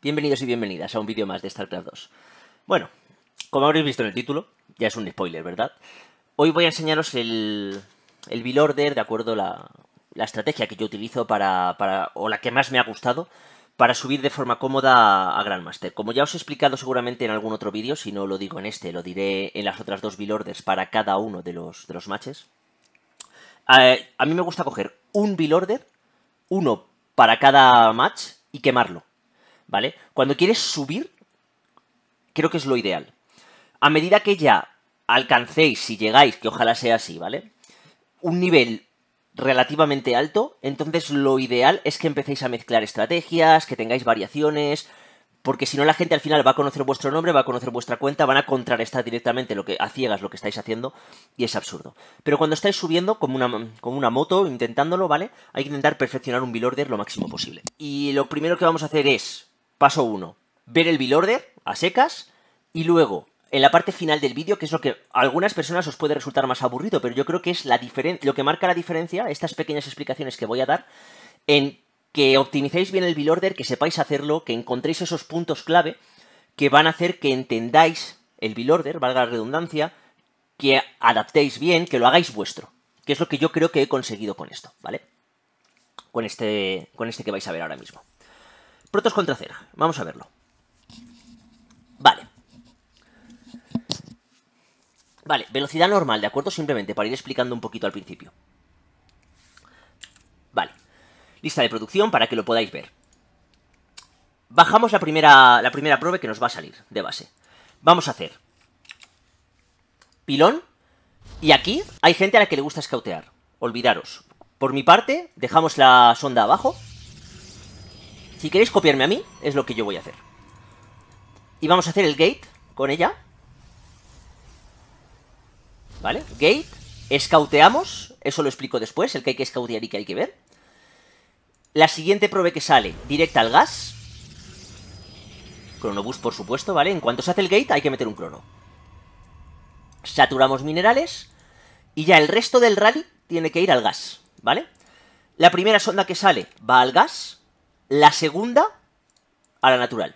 Bienvenidos y bienvenidas a un vídeo más de StarCraft 2. Bueno, como habréis visto en el título, ya es un spoiler, ¿verdad? Hoy voy a enseñaros el, el build order, de acuerdo a la, estrategia que yo utilizo para, para, o la que más me ha gustado, para subir de forma cómoda a Grandmaster. Como ya os he explicado seguramente en algún otro vídeo, si no lo digo en este, lo diré en las otras dos build orders para cada uno de los, de los matches. Eh, a mí me gusta coger un build order, uno para cada match y quemarlo. ¿vale? Cuando quieres subir, creo que es lo ideal. A medida que ya alcancéis, si llegáis, que ojalá sea así, ¿vale? Un nivel relativamente alto, entonces lo ideal es que empecéis a mezclar estrategias, que tengáis variaciones, porque si no la gente al final va a conocer vuestro nombre, va a conocer vuestra cuenta, van a contrarrestar directamente lo que a ciegas lo que estáis haciendo y es absurdo. Pero cuando estáis subiendo como una, como una moto, intentándolo, ¿vale? Hay que intentar perfeccionar un build order lo máximo posible. Y lo primero que vamos a hacer es Paso 1, ver el bill order a secas y luego en la parte final del vídeo, que es lo que a algunas personas os puede resultar más aburrido, pero yo creo que es la lo que marca la diferencia, estas pequeñas explicaciones que voy a dar, en que optimicéis bien el bill order, que sepáis hacerlo, que encontréis esos puntos clave que van a hacer que entendáis el bill order, valga la redundancia, que adaptéis bien, que lo hagáis vuestro, que es lo que yo creo que he conseguido con esto, ¿vale? Con este, con este que vais a ver ahora mismo. Protos contra Cera. Vamos a verlo. Vale. Vale, velocidad normal, ¿de acuerdo? Simplemente para ir explicando un poquito al principio. Vale. Lista de producción para que lo podáis ver. Bajamos la primera, la primera prueba que nos va a salir de base. Vamos a hacer pilón. Y aquí hay gente a la que le gusta escautear. Olvidaros. Por mi parte, dejamos la sonda abajo si queréis copiarme a mí, es lo que yo voy a hacer. Y vamos a hacer el gate con ella. ¿Vale? Gate, escauteamos, eso lo explico después, el que hay que escautear y que hay que ver. La siguiente probe que sale, directa al gas. Cronobus, por supuesto, ¿vale? En cuanto se hace el gate, hay que meter un crono. Saturamos minerales. Y ya el resto del rally tiene que ir al gas, ¿vale? La primera sonda que sale va al gas la segunda a la natural.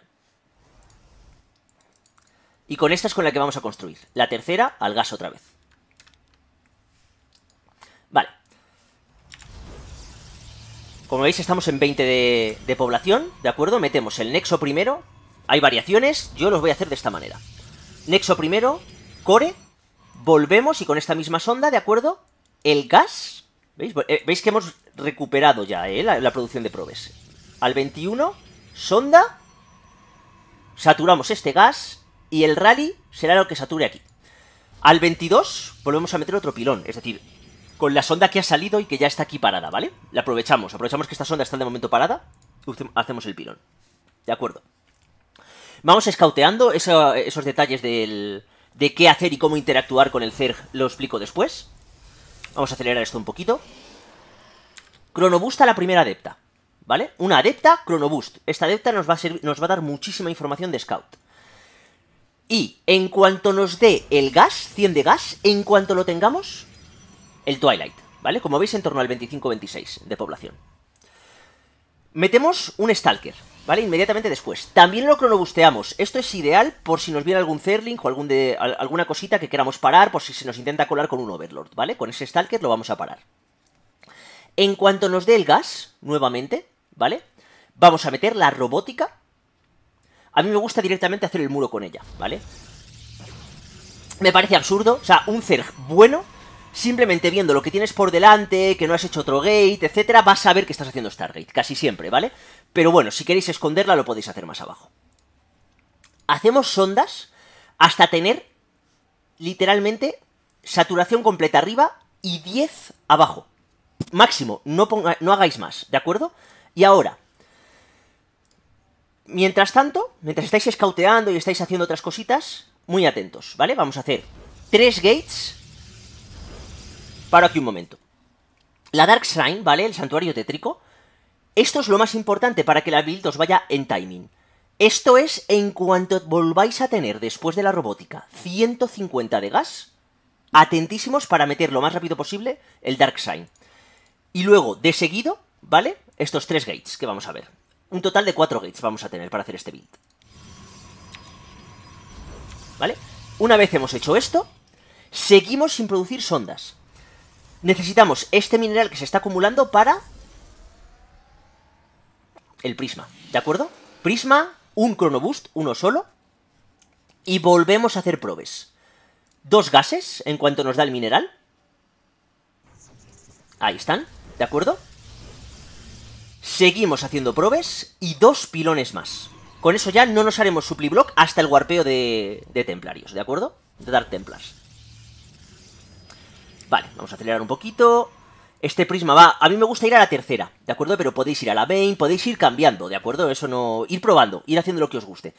Y con esta es con la que vamos a construir. La tercera al gas otra vez. Vale. Como veis estamos en 20 de, población, ¿de acuerdo? Metemos el nexo primero. Hay variaciones, yo los voy a hacer de esta manera. Nexo primero, core, volvemos y con esta misma sonda, ¿de acuerdo? El gas, ¿veis? ¿Veis que hemos recuperado ya ¿eh? la producción de probes? al 21, sonda, saturamos este gas y el rally será lo que sature aquí. Al 22 volvemos a meter otro pilón, es decir, con la sonda que ha salido y que ya está aquí parada, ¿vale? La aprovechamos, aprovechamos que esta sonda está de momento parada, hacemos el pilón. De acuerdo. Vamos escauteando esos detalles de qué hacer y cómo interactuar con el CERG, lo explico después. Vamos a acelerar esto un poquito. Cronobusta la primera adepta. ¿vale? Una adepta cronobust. Esta adepta nos va, a nos va a dar muchísima información de scout. Y en cuanto nos dé el gas, 100 de gas, en cuanto lo tengamos, el Twilight, ¿vale? Como veis, en torno al 25-26 de población. Metemos un Stalker, ¿vale? Inmediatamente después. También lo cronobusteamos. Esto es ideal por si nos viene algún Zerling o algún de, alguna cosita que queramos parar, por si se nos intenta colar con un Overlord, ¿vale? Con ese Stalker lo vamos a parar. En cuanto nos dé el gas, nuevamente, ¿vale? Vamos a meter la robótica. A mí me gusta directamente hacer el muro con ella, ¿vale? Me parece absurdo, o sea, un Zerg bueno, simplemente viendo lo que tienes por delante, que no has hecho otro gate, etcétera, vas a ver que estás haciendo Stargate, casi siempre, ¿vale? Pero bueno, si queréis esconderla lo podéis hacer más abajo. Hacemos sondas hasta tener, literalmente, saturación completa arriba y 10 abajo. Máximo, no, ponga, no hagáis más, ¿de acuerdo? Y ahora, mientras tanto, mientras estáis escauteando y estáis haciendo otras cositas, muy atentos, ¿vale? Vamos a hacer tres gates. para aquí un momento. La Dark Shrine, ¿vale? El santuario tétrico. Esto es lo más importante para que la build os vaya en timing. Esto es en cuanto volváis a tener después de la robótica 150 de gas, atentísimos para meter lo más rápido posible el Dark Sign. Y luego, de seguido, ¿vale? estos tres gates que vamos a ver. Un total de cuatro gates vamos a tener para hacer este build. ¿Vale? Una vez hemos hecho esto, seguimos sin producir sondas. Necesitamos este mineral que se está acumulando para... El prisma, ¿de acuerdo? Prisma, un boost, uno solo. Y volvemos a hacer probes. Dos gases en cuanto nos da el mineral. Ahí están, ¿de acuerdo? Seguimos haciendo probes y dos pilones más. Con eso ya no nos haremos supliblock hasta el guarpeo de, de templarios, ¿de acuerdo? De dar Templars. Vale, vamos a acelerar un poquito. Este prisma va... A mí me gusta ir a la tercera, ¿de acuerdo? Pero podéis ir a la main, podéis ir cambiando, ¿de acuerdo? Eso no... Ir probando, ir haciendo lo que os guste.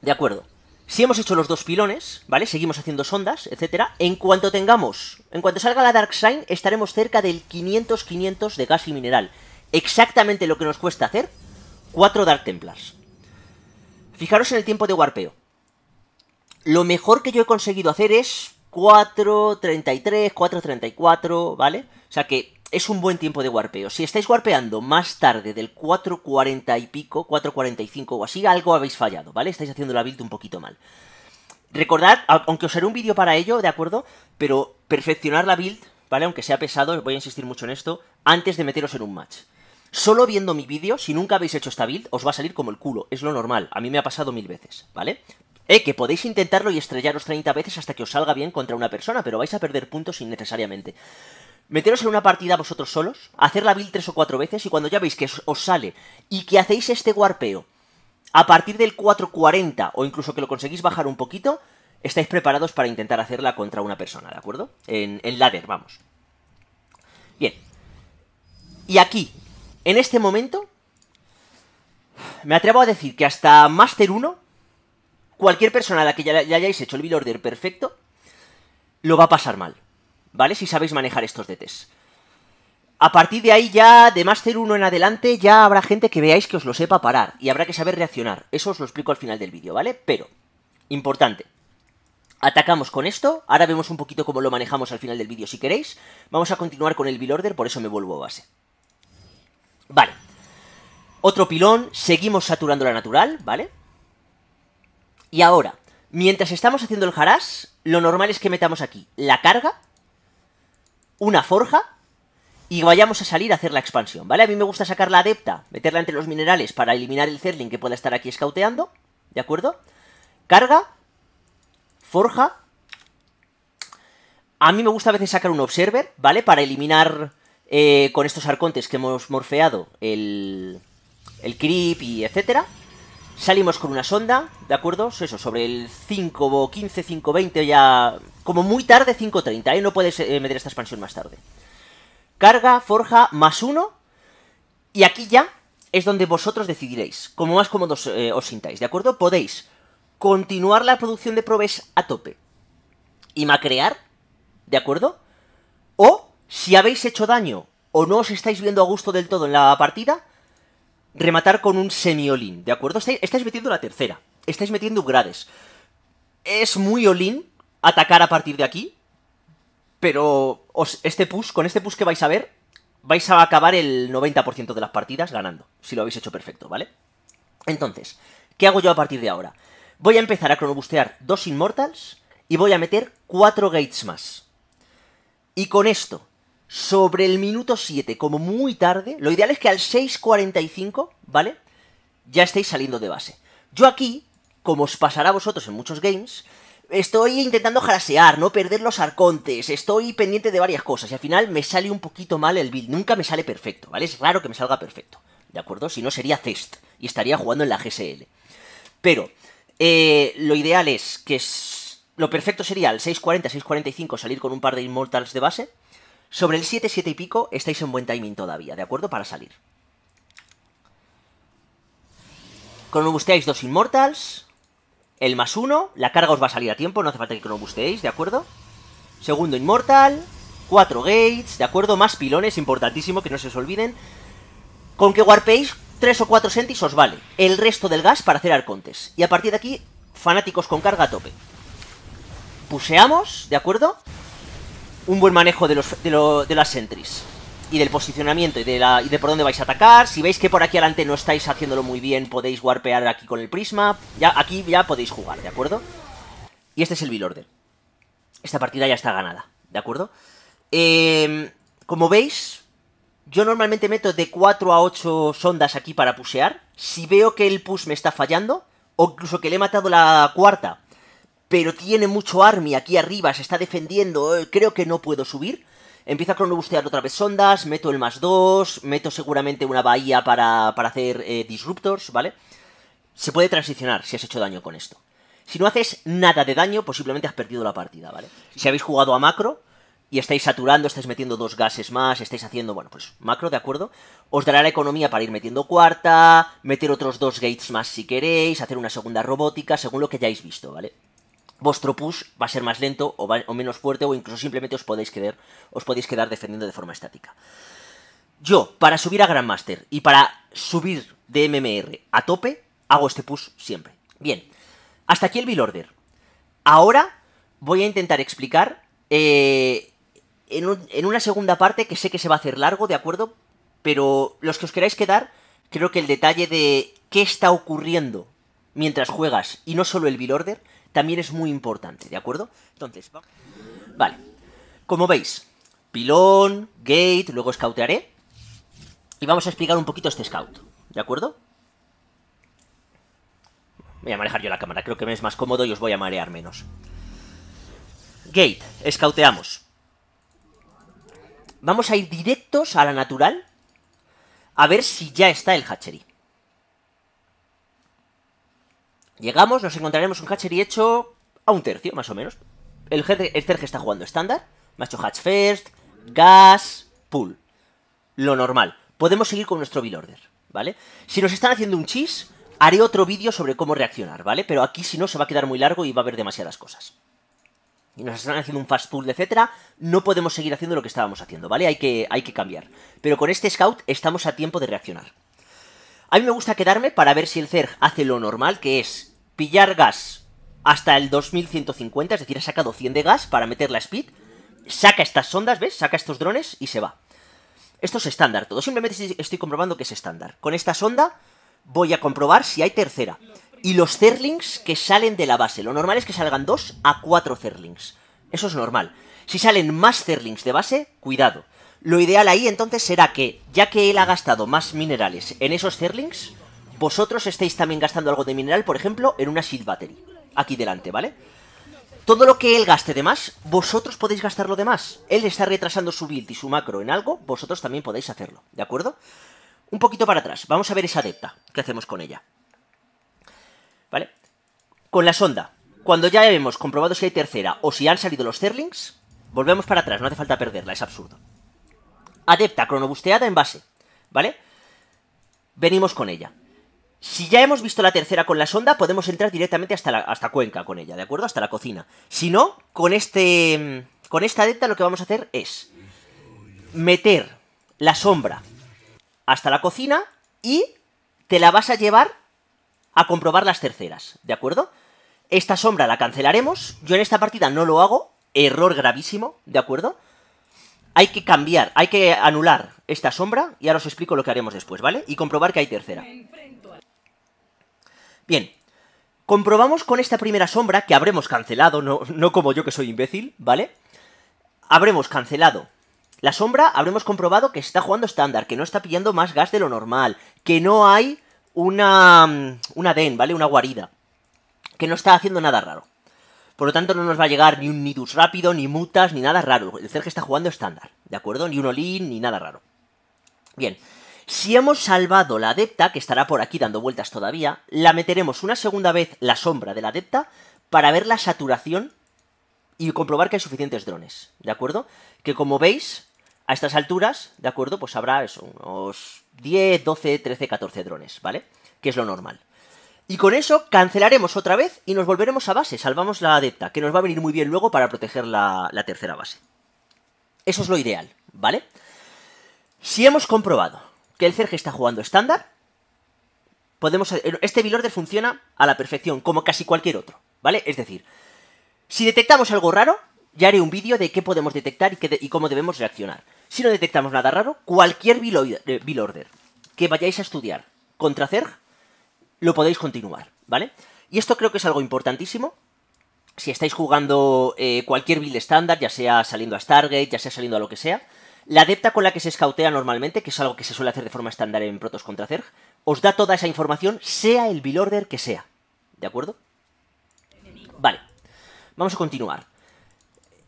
De acuerdo. Si hemos hecho los dos pilones, ¿vale? Seguimos haciendo sondas, etcétera. En cuanto tengamos, en cuanto salga la Dark Sign, estaremos cerca del 500-500 de gas y mineral. Exactamente lo que nos cuesta hacer 4 Dark Templars. Fijaros en el tiempo de warpeo. Lo mejor que yo he conseguido hacer es 4.33, 4.34, ¿vale? O sea que es un buen tiempo de warpeo. Si estáis warpeando más tarde del 4.40 y pico, 4.45 o así, algo habéis fallado, ¿vale? Estáis haciendo la build un poquito mal. Recordad, aunque os haré un vídeo para ello, ¿de acuerdo? Pero perfeccionar la build, ¿vale? Aunque sea pesado, voy a insistir mucho en esto, antes de meteros en un match. Solo viendo mi vídeo, si nunca habéis hecho esta build, os va a salir como el culo, es lo normal, a mí me ha pasado mil veces, ¿vale? Eh, que podéis intentarlo y estrellaros 30 veces hasta que os salga bien contra una persona, pero vais a perder puntos innecesariamente. Meteros en una partida vosotros solos, hacer la build tres o cuatro veces y cuando ya veis que os sale y que hacéis este warpeo a partir del 440 o incluso que lo conseguís bajar un poquito, estáis preparados para intentar hacerla contra una persona, ¿de acuerdo? En, ladder, vamos. Bien. Y aquí, en este momento, me atrevo a decir que hasta Master 1, cualquier persona a la que ya hayáis hecho el build order perfecto, lo va a pasar mal. ¿vale? Si sabéis manejar estos DTs. A partir de ahí ya, de Master 1 en adelante, ya habrá gente que veáis que os lo sepa parar y habrá que saber reaccionar. Eso os lo explico al final del vídeo, ¿vale? Pero, importante, atacamos con esto, ahora vemos un poquito cómo lo manejamos al final del vídeo si queréis. Vamos a continuar con el build order, por eso me vuelvo a base. Vale. Otro pilón, seguimos saturando la natural, ¿vale? Y ahora, mientras estamos haciendo el harass, lo normal es que metamos aquí la carga, una forja y vayamos a salir a hacer la expansión, ¿vale? A mí me gusta sacar la adepta, meterla entre los minerales para eliminar el Zerling que pueda estar aquí escauteando, ¿de acuerdo? Carga, forja. A mí me gusta a veces sacar un observer, ¿vale? Para eliminar eh, con estos arcontes que hemos morfeado el, el creep y etcétera. Salimos con una sonda, ¿de acuerdo? Eso, sobre el 5, 15, 5, 20 ya como muy tarde 5.30, ahí ¿eh? no puedes eh, meter esta expansión más tarde. Carga, forja, más uno. Y aquí ya es donde vosotros decidiréis, como más cómodos eh, os sintáis, ¿de acuerdo? Podéis continuar la producción de probes a tope y macrear, ¿de acuerdo? O, si habéis hecho daño o no os estáis viendo a gusto del todo en la partida, rematar con un semi-all-in, olín ¿de acuerdo? Estáis, estáis metiendo la tercera, estáis metiendo grades. Es muy olín, atacar a partir de aquí. Pero este push, con este push que vais a ver, vais a acabar el 90% de las partidas ganando, si lo habéis hecho perfecto, ¿vale? Entonces, ¿qué hago yo a partir de ahora? Voy a empezar a cronobustear dos Immortals y voy a meter cuatro gates más. Y con esto, sobre el minuto 7, como muy tarde, lo ideal es que al 6.45, ¿vale? Ya estéis saliendo de base. Yo aquí, como os pasará a vosotros en muchos games, Estoy intentando jarasear, no perder los arcontes, estoy pendiente de varias cosas y al final me sale un poquito mal el build, nunca me sale perfecto, ¿vale? Es raro que me salga perfecto, ¿de acuerdo? Si no sería cest y estaría jugando en la GSL. Pero eh, lo ideal es que es... lo perfecto sería al 640-645 salir con un par de Immortals de base. Sobre el 7-7 y pico estáis en buen timing todavía, ¿de acuerdo? Para salir. me busteáis dos Immortals, el más uno, la carga os va a salir a tiempo, no hace falta que busteéis, ¿de acuerdo? Segundo Inmortal, cuatro Gates, ¿de acuerdo? Más pilones, importantísimo, que no se os olviden. Con que warpeéis tres o cuatro sentis os vale. El resto del gas para hacer arcontes. Y a partir de aquí, fanáticos con carga a tope. Puseamos, ¿de acuerdo? Un buen manejo de, los, de, de las sentries y del posicionamiento y de, la, y de por dónde vais a atacar. Si veis que por aquí adelante no estáis haciéndolo muy bien, podéis warpear aquí con el prisma. Ya, aquí ya podéis jugar, ¿de acuerdo? Y este es el Bill order. Esta partida ya está ganada, ¿de acuerdo? Eh, como veis, yo normalmente meto de 4 a 8 sondas aquí para pusear. Si veo que el push me está fallando, o incluso que le he matado la cuarta, pero tiene mucho army aquí arriba, se está defendiendo, eh, creo que no puedo subir Empieza a cronobustear otra vez sondas, meto el más 2, meto seguramente una bahía para, hacer eh, disruptors, ¿vale? Se puede transicionar si has hecho daño con esto. Si no haces nada de daño, posiblemente has perdido la partida, ¿vale? Si habéis jugado a macro y estáis saturando, estáis metiendo dos gases más, estáis haciendo, bueno, pues macro, ¿de acuerdo? Os dará la economía para ir metiendo cuarta, meter otros dos gates más si queréis, hacer una segunda robótica, según lo que hayáis visto, ¿vale? vuestro push va a ser más lento o, menos fuerte o incluso simplemente os podéis, quedar, os podéis quedar defendiendo de forma estática. Yo, para subir a Grandmaster y para subir de MMR a tope, hago este push siempre. Bien, hasta aquí el Bill Order. Ahora voy a intentar explicar eh, en, en una segunda parte que sé que se va a hacer largo, ¿de acuerdo? Pero los que os queráis quedar, creo que el detalle de qué está ocurriendo mientras juegas y no solo el Bill Order también es muy importante, ¿de acuerdo? Entonces, vale. Como veis, pilón, gate, luego scoutearé. Y vamos a explicar un poquito este scout, ¿de acuerdo? Voy a manejar yo la cámara, creo que me es más cómodo y os voy a marear menos. Gate, escauteamos. Vamos a ir directos a la natural a ver si ya está el hatchery. Llegamos, nos encontraremos un y hecho a un tercio, más o menos. El, tercio está jugando estándar. Macho Hatch First, Gas, pull Lo normal. Podemos seguir con nuestro bill order, ¿vale? Si nos están haciendo un cheese, haré otro vídeo sobre cómo reaccionar, ¿vale? Pero aquí si no se va a quedar muy largo y va a haber demasiadas cosas. Y nos están haciendo un fast pull, etcétera. No podemos seguir haciendo lo que estábamos haciendo, ¿vale? Hay que, hay que cambiar. Pero con este scout estamos a tiempo de reaccionar. A mí me gusta quedarme para ver si el CERG hace lo normal, que es pillar gas hasta el 2150, es decir, ha sacado 100 de gas para meter la speed, saca estas sondas, ¿ves? Saca estos drones y se va. Esto es estándar, todo. Simplemente estoy comprobando que es estándar. Con esta sonda voy a comprobar si hay tercera. Y los Zerlings que salen de la base. Lo normal es que salgan 2 a 4 Zerlings. Eso es normal. Si salen más Zerlings de base, cuidado. Lo ideal ahí entonces será que, ya que él ha gastado más minerales en esos Zerlings, vosotros estéis también gastando algo de mineral, por ejemplo, en una Shield Battery. Aquí delante, ¿vale? Todo lo que él gaste de más, vosotros podéis gastarlo de más. Él está retrasando su build y su macro en algo, vosotros también podéis hacerlo, ¿de acuerdo? Un poquito para atrás, vamos a ver esa adepta. ¿Qué hacemos con ella? ¿Vale? Con la sonda. Cuando ya hemos comprobado si hay tercera o si han salido los Zerlings, volvemos para atrás, no hace falta perderla, es absurdo adepta cronobusteada en base, ¿vale? Venimos con ella. Si ya hemos visto la tercera con la sonda, podemos entrar directamente hasta, la, hasta Cuenca con ella, ¿de acuerdo? Hasta la cocina. Si no, con, este, con esta adepta lo que vamos a hacer es meter la sombra hasta la cocina y te la vas a llevar a comprobar las terceras, ¿de acuerdo? Esta sombra la cancelaremos, yo en esta partida no lo hago, error gravísimo, ¿de acuerdo? hay que cambiar, hay que anular esta sombra y ahora os explico lo que haremos después, ¿vale? Y comprobar que hay tercera. Bien, comprobamos con esta primera sombra que habremos cancelado, no, no como yo que soy imbécil, ¿vale? Habremos cancelado la sombra, habremos comprobado que está jugando estándar, que no está pillando más gas de lo normal, que no hay una, mm, una den, ¿vale? Una guarida, que no está haciendo nada raro. Por lo tanto, no nos va a llegar ni un Nidus rápido, ni mutas, ni nada raro. El Zerg está jugando estándar, ¿de acuerdo? Ni un Olin, ni nada raro. Bien, si hemos salvado la Adepta, que estará por aquí dando vueltas todavía, la meteremos una segunda vez la sombra de la Adepta para ver la saturación y comprobar que hay suficientes drones, ¿de acuerdo? Que como veis, a estas alturas, ¿de acuerdo? Pues habrá eso, unos 10, 12, 13, 14 drones, ¿vale? Que es lo normal. Y con eso cancelaremos otra vez y nos volveremos a base. Salvamos la adepta, que nos va a venir muy bien luego para proteger la, tercera base. Eso es lo ideal, ¿vale? Si hemos comprobado que el CERG está jugando estándar, podemos eh, este Order funciona a la perfección, como casi cualquier otro, ¿vale? Es decir, si detectamos algo raro, ya haré un vídeo de qué podemos detectar y, qué cómo debemos reaccionar. Si no detectamos nada raro, cualquier eh, Order que vayáis a estudiar contra Zerg lo podéis continuar, ¿vale? Y esto creo que es algo importantísimo. Si estáis jugando eh, cualquier build estándar, ya sea saliendo a Stargate, ya sea saliendo a lo que sea, la adepta con la que se escautea normalmente, que es algo que se suele hacer de forma estándar en Protos contra Zerg, os da toda esa información, sea el build order que sea. ¿De acuerdo? Vale. Vamos a continuar.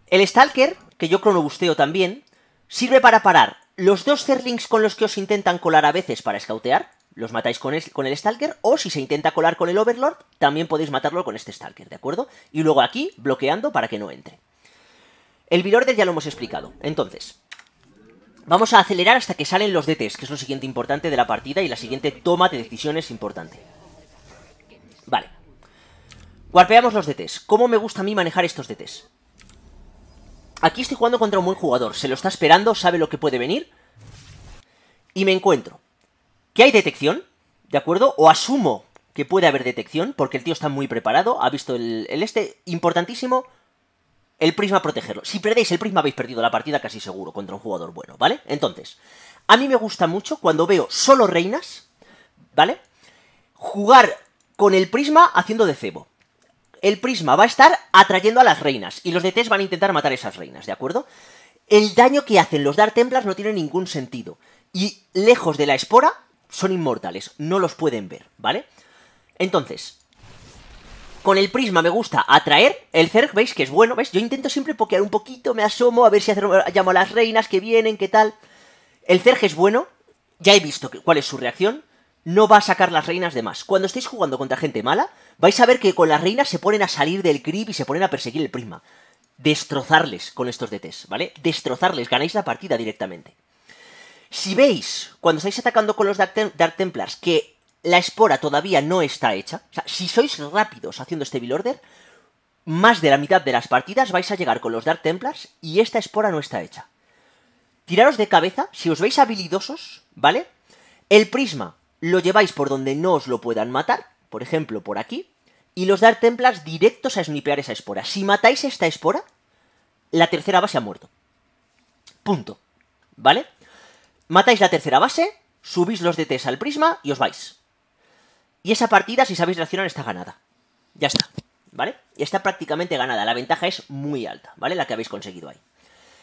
El Stalker, que yo cronobusteo también, sirve para parar los dos Zerlings con los que os intentan colar a veces para escautear, los matáis con el, Stalker, o si se intenta colar con el Overlord, también podéis matarlo con este Stalker, ¿de acuerdo? Y luego aquí, bloqueando para que no entre. El Order ya lo hemos explicado. Entonces, vamos a acelerar hasta que salen los DTs, que es lo siguiente importante de la partida y la siguiente toma de decisiones importante. Vale. Warpeamos los DTs. ¿Cómo me gusta a mí manejar estos DTs? Aquí estoy jugando contra un buen jugador, se lo está esperando, sabe lo que puede venir. Y me encuentro que hay detección, ¿de acuerdo? O asumo que puede haber detección, porque el tío está muy preparado, ha visto el, este, importantísimo, el prisma protegerlo. Si perdéis el prisma habéis perdido la partida casi seguro contra un jugador bueno, ¿vale? Entonces, a mí me gusta mucho cuando veo solo reinas, ¿vale? Jugar con el prisma haciendo de cebo. El prisma va a estar atrayendo a las reinas y los DTs van a intentar matar esas reinas, ¿de acuerdo? El daño que hacen los dark Templars no tiene ningún sentido. Y lejos de la espora, son inmortales, no los pueden ver, ¿vale? Entonces, con el prisma me gusta atraer el Zerg, ¿veis? Que es bueno, ¿veis? Yo intento siempre pokear un poquito, me asomo, a ver si llamo a las reinas que vienen, qué tal. El Zerg es bueno, ya he visto cuál es su reacción, no va a sacar las reinas de más. Cuando estéis jugando contra gente mala, vais a ver que con las reinas se ponen a salir del creep y se ponen a perseguir el prisma. Destrozarles con estos DTs, ¿vale? Destrozarles, ganáis la partida directamente. Si veis, cuando estáis atacando con los Dark, Templars, que la espora todavía no está hecha, o sea, si sois rápidos haciendo este build order, más de la mitad de las partidas vais a llegar con los Dark Templars y esta espora no está hecha. Tiraros de cabeza, si os veis habilidosos, ¿vale? El prisma lo lleváis por donde no os lo puedan matar, por ejemplo, por aquí, y los Dark Templars directos a snipear esa espora. Si matáis esta espora, la tercera base ha muerto. Punto. ¿Vale? matáis la tercera base, subís los DTs al prisma y os vais. Y esa partida, si sabéis reaccionar, está ganada. Ya está, ¿vale? Y está prácticamente ganada. La ventaja es muy alta, ¿vale? La que habéis conseguido ahí.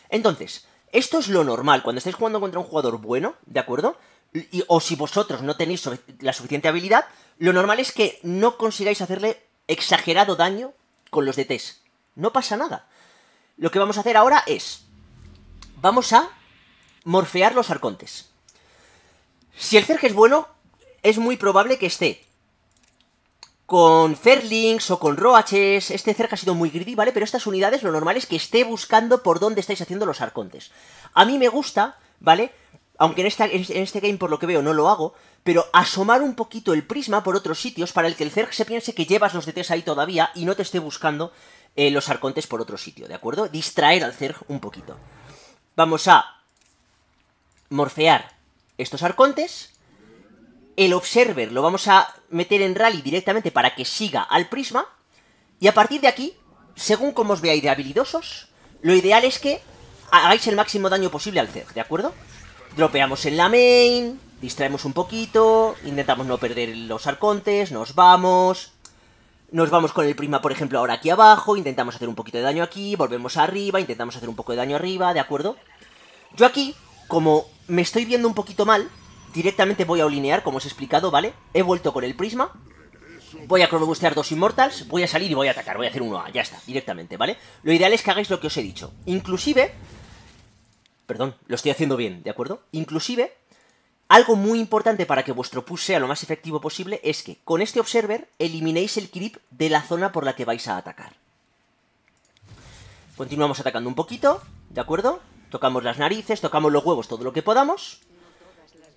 Entonces, esto es lo normal. Cuando estáis jugando contra un jugador bueno, ¿de acuerdo? o si vosotros no tenéis la suficiente habilidad, lo normal es que no consigáis hacerle exagerado daño con los DTs. No pasa nada. Lo que vamos a hacer ahora es... Vamos a Morfear los arcontes. Si el Cerge es bueno, es muy probable que esté con Ferlings o con Roaches. Este cerca ha sido muy greedy, ¿vale? Pero estas unidades lo normal es que esté buscando por dónde estáis haciendo los arcontes. A mí me gusta, ¿vale? Aunque en, en este game, por lo que veo, no lo hago, pero asomar un poquito el prisma por otros sitios para el que el Zerg se piense que llevas los DTs ahí todavía y no te esté buscando eh, los arcontes por otro sitio, ¿de acuerdo? Distraer al Zerg un poquito. Vamos a morfear estos arcontes. El observer lo vamos a meter en rally directamente para que siga al prisma. Y a partir de aquí, según como os veáis de habilidosos, lo ideal es que hagáis el máximo daño posible al Zerg, ¿de acuerdo? Dropeamos en la main, distraemos un poquito, intentamos no perder los arcontes, nos vamos, nos vamos con el prisma, por ejemplo, ahora aquí abajo, intentamos hacer un poquito de daño aquí, volvemos arriba, intentamos hacer un poco de daño arriba, ¿de acuerdo? Yo aquí como me estoy viendo un poquito mal, directamente voy a alinear, como os he explicado, ¿vale? He vuelto con el prisma, voy a cronobustear dos inmortals, voy a salir y voy a atacar, voy a hacer uno a, ya está, directamente, ¿vale? Lo ideal es que hagáis lo que os he dicho. Inclusive, perdón, lo estoy haciendo bien, ¿de acuerdo? Inclusive, algo muy importante para que vuestro push sea lo más efectivo posible es que con este observer eliminéis el creep de la zona por la que vais a atacar. Continuamos atacando un poquito, ¿de acuerdo? Tocamos las narices, tocamos los huevos todo lo que podamos.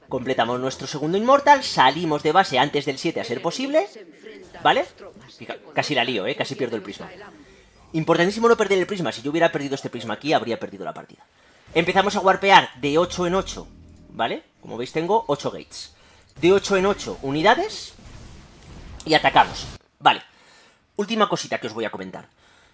Completamos nuestro segundo inmortal, salimos de base antes del 7 a ser posible. ¿Vale? casi la lío, ¿eh? Casi pierdo el prisma. Importantísimo no perder el prisma. Si yo hubiera perdido este prisma aquí, habría perdido la partida. Empezamos a warpear de 8 en 8, ¿vale? Como veis tengo 8 gates. De 8 en 8 unidades y atacamos. Vale. Última cosita que os voy a comentar.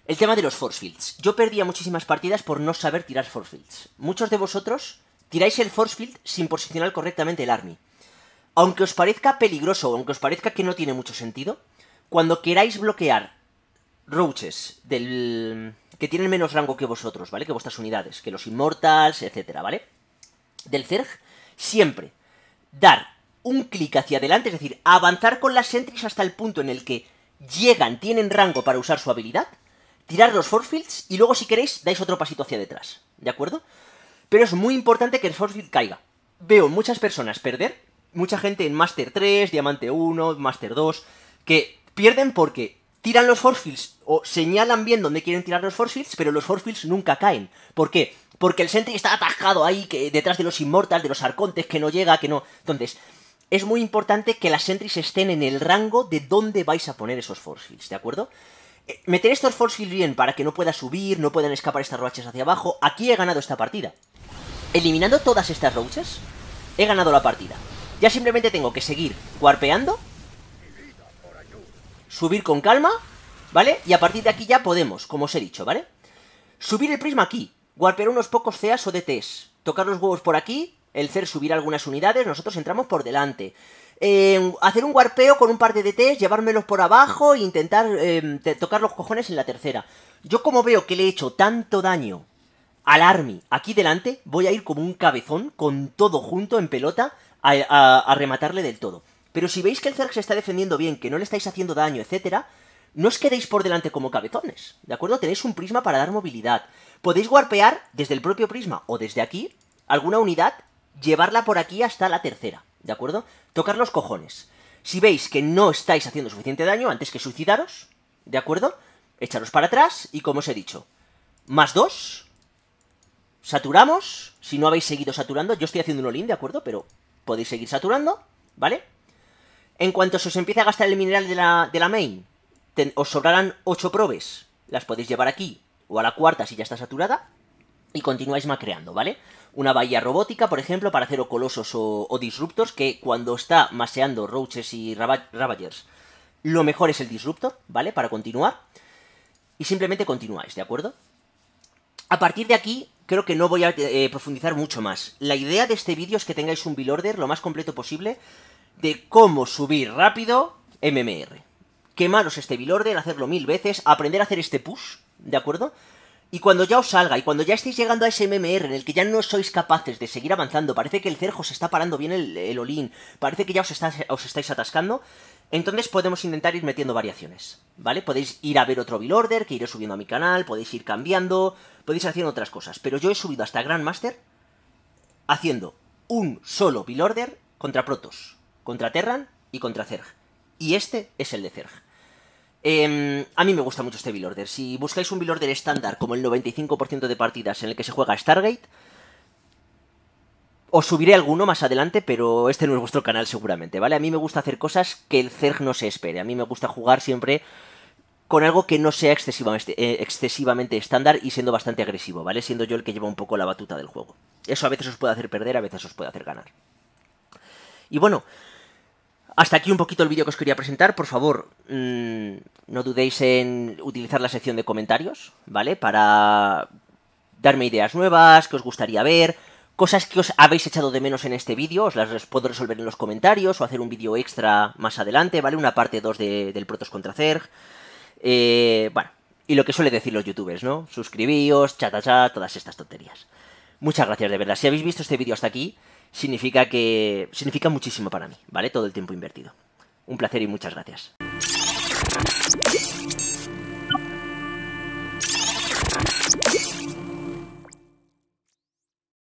El tema de los force fields. Yo perdía muchísimas partidas por no saber tirar force fields. Muchos de vosotros tiráis el force field sin posicionar correctamente el army. Aunque os parezca peligroso, aunque os parezca que no tiene mucho sentido, cuando queráis bloquear roaches del que tienen menos rango que vosotros, ¿vale? Que vuestras unidades, que los immortals, etcétera, ¿vale? Del Zerg, siempre dar un clic hacia adelante, es decir, avanzar con las sentries hasta el punto en el que llegan, tienen rango para usar su habilidad, tirar los force y luego si queréis dais otro pasito hacia detrás, ¿de acuerdo? Pero es muy importante que el force caiga. Veo muchas personas perder, mucha gente en Master 3, Diamante 1, Master 2, que pierden porque tiran los forcefields o señalan bien dónde quieren tirar los forcefields pero los forcefields nunca caen. ¿Por qué? Porque el sentry está atascado ahí que, detrás de los inmortals, de los arcontes, que no llega, que no... Entonces, es muy importante que las sentries estén en el rango de dónde vais a poner esos forcefields, ¿de acuerdo? Meter estos Force field bien para que no pueda subir, no puedan escapar estas rochas hacia abajo. Aquí he ganado esta partida. Eliminando todas estas roaches, he ganado la partida. Ya simplemente tengo que seguir warpeando, subir con calma, ¿vale? Y a partir de aquí ya podemos, como os he dicho, ¿vale? Subir el prisma aquí, warpear unos pocos CEAS o DTs, tocar los huevos por aquí, el CER subir algunas unidades, nosotros entramos por delante. Em, hacer un warpeo con un par de DTs, llevármelos por abajo e intentar em, tocar los cojones en la tercera. Yo como veo que le he hecho tanto daño al Army aquí delante, voy a ir como un cabezón, con todo junto en pelota, a, rematarle del todo. Pero si veis que el cer se está defendiendo bien, que no le estáis haciendo daño, etcétera, no os quedéis por delante como cabezones, ¿de acuerdo? Tenéis un prisma para dar movilidad. Podéis warpear desde el propio prisma o desde aquí alguna unidad llevarla por aquí hasta la tercera, ¿de acuerdo? Tocar los cojones. Si veis que no estáis haciendo suficiente daño antes que suicidaros, ¿de acuerdo? Echaros para atrás y como os he dicho, más dos. Saturamos. Si no habéis seguido saturando, yo estoy haciendo un olín, ¿de acuerdo? Pero podéis seguir saturando, ¿vale? En cuanto se os empiece a gastar el mineral de la, de la main, os sobrarán 8 probes. Las podéis llevar aquí o a la cuarta si ya está saturada, y continuáis macreando, ¿vale? Una bahía robótica, por ejemplo, para hacer o colosos o, disruptors, que cuando está maseando roaches y ravagers, lo mejor es el disruptor, ¿vale? Para continuar. Y simplemente continuáis, ¿de acuerdo? A partir de aquí, creo que no voy a eh, profundizar mucho más. La idea de este vídeo es que tengáis un build order lo más completo posible de cómo subir rápido MMR. Quemaros este build order, hacerlo mil veces, aprender a hacer este push, ¿de acuerdo? Y cuando ya os salga, y cuando ya estéis llegando a ese MMR en el que ya no sois capaces de seguir avanzando, parece que el cerjo se está parando bien el, el olín, parece que ya os, os estáis atascando, entonces podemos intentar ir metiendo variaciones, ¿vale? Podéis ir a ver otro Bill order que iré subiendo a mi canal, podéis ir cambiando, podéis ir haciendo otras cosas, pero yo he subido hasta Grandmaster haciendo un solo Bill order contra Protos, contra Terran y contra Zerg. Y este es el de Zerg. Em, a mí me gusta mucho este Order. Si buscáis un Order estándar, como el 95% de partidas en el que se juega Stargate, os subiré alguno más adelante, pero este no es vuestro canal seguramente, ¿vale? A mí me gusta hacer cosas que el Zerg no se espere. A mí me gusta jugar siempre con algo que no sea excesivamente, eh, excesivamente estándar y siendo bastante agresivo, ¿vale? Siendo yo el que lleva un poco la batuta del juego. Eso a veces os puede hacer perder, a veces os puede hacer ganar. Y bueno, hasta aquí un poquito el vídeo que os quería presentar. Por favor, mm, no dudéis en utilizar la sección de comentarios, ¿vale? Para darme ideas nuevas, que os gustaría ver, cosas que os habéis echado de menos en este vídeo, os las puedo resolver en los comentarios o hacer un vídeo extra más adelante, ¿vale? Una parte 2 del Protos contra Zerg. Eh, bueno, y lo que suele decir los youtubers, ¿no? Suscribíos, chat, todas estas tonterías. Muchas gracias de verdad. Si habéis visto este vídeo hasta aquí, significa que significa muchísimo para mí, ¿vale? Todo el tiempo invertido. Un placer y muchas gracias.